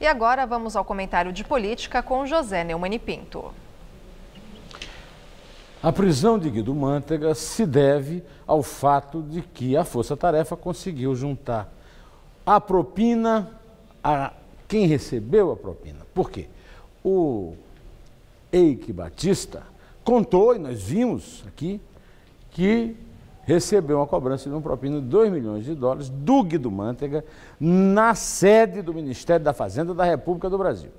E agora vamos ao comentário de política com José Neumani Pinto. A prisão de Guido Mantega se deve ao fato de que a Força Tarefa conseguiu juntar a propina a quem recebeu a propina. Por quê? O Eike Batista contou, e nós vimos aqui, que recebeu uma cobrança de um propina de 2 milhões de dólares do Guido Mantega na sede do Ministério da Fazenda da República do Brasil.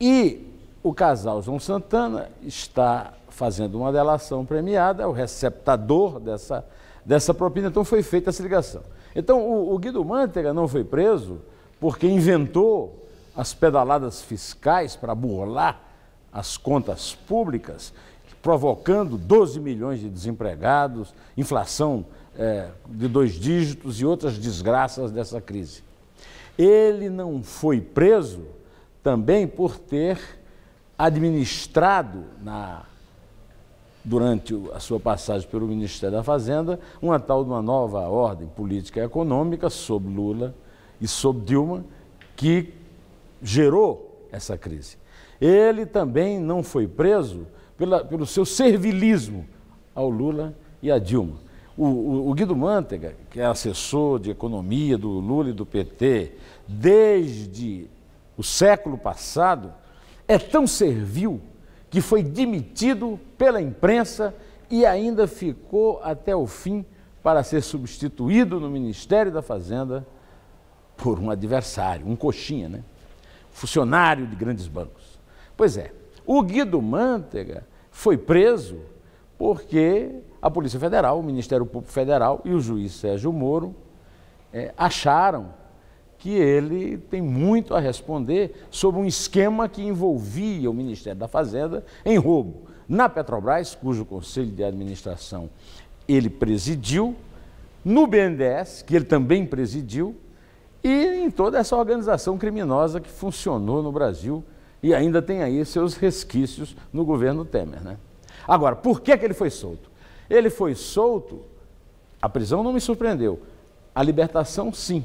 E o casal João Santana está fazendo uma delação premiada, é o receptador dessa, dessa propina, então foi feita essa ligação. Então o, o Guido Mantega não foi preso porque inventou as pedaladas fiscais para burlar as contas públicas provocando 12 milhões de desempregados, inflação é, de dois dígitos e outras desgraças dessa crise. Ele não foi preso também por ter administrado na durante a sua passagem pelo Ministério da Fazenda, uma tal de uma nova ordem política e econômica sob Lula e sob Dilma que gerou essa crise. Ele também não foi preso pela, pelo seu servilismo ao Lula e à Dilma. O, o, o Guido Mantega, que é assessor de economia do Lula e do PT desde o século passado, é tão servil que foi demitido pela imprensa e ainda ficou até o fim para ser substituído no Ministério da Fazenda por um adversário, um coxinha, né? Funcionário de grandes bancos. Pois é, o Guido Mantega foi preso porque a Polícia Federal, o Ministério Público Federal e o juiz Sérgio Moro é, acharam que ele tem muito a responder sobre um esquema que envolvia o Ministério da Fazenda em roubo. Na Petrobras, cujo conselho de administração ele presidiu, no BNDES, que ele também presidiu, e em toda essa organização criminosa que funcionou no Brasil e ainda tem aí seus resquícios no governo Temer. Né? Agora, por que, que ele foi solto? Ele foi solto, a prisão não me surpreendeu, a libertação sim.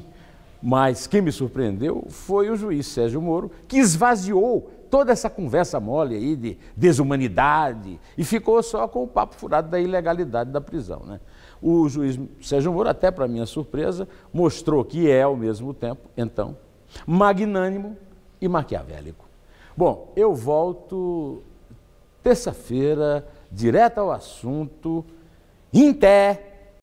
Mas quem me surpreendeu foi o juiz Sérgio Moro, que esvaziou toda essa conversa mole aí de desumanidade e ficou só com o papo furado da ilegalidade da prisão. Né? O juiz Sérgio Moro, até para minha surpresa, mostrou que é, ao mesmo tempo, então, magnânimo e maquiavélico. Bom, eu volto terça-feira, direto ao assunto, Inté.